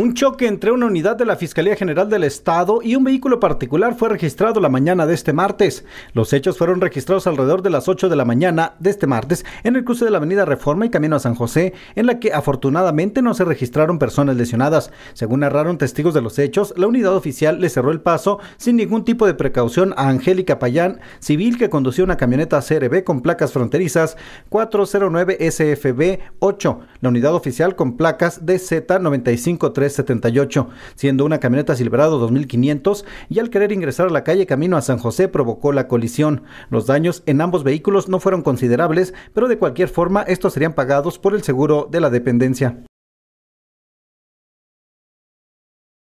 Un choque entre una unidad de la Fiscalía General del Estado y un vehículo particular fue registrado la mañana de este martes. Los hechos fueron registrados alrededor de las 8 de la mañana de este martes en el cruce de la Avenida Reforma y Camino a San José, en la que afortunadamente no se registraron personas lesionadas. Según narraron testigos de los hechos, la unidad oficial le cerró el paso sin ningún tipo de precaución a Angélica Payán, civil que conducía una camioneta CRB con placas fronterizas 409 SFB 8, la unidad oficial con placas DZ 953 78, siendo una camioneta Silverado 2500 y al querer ingresar a la calle camino a San José provocó la colisión. Los daños en ambos vehículos no fueron considerables, pero de cualquier forma estos serían pagados por el seguro de la dependencia.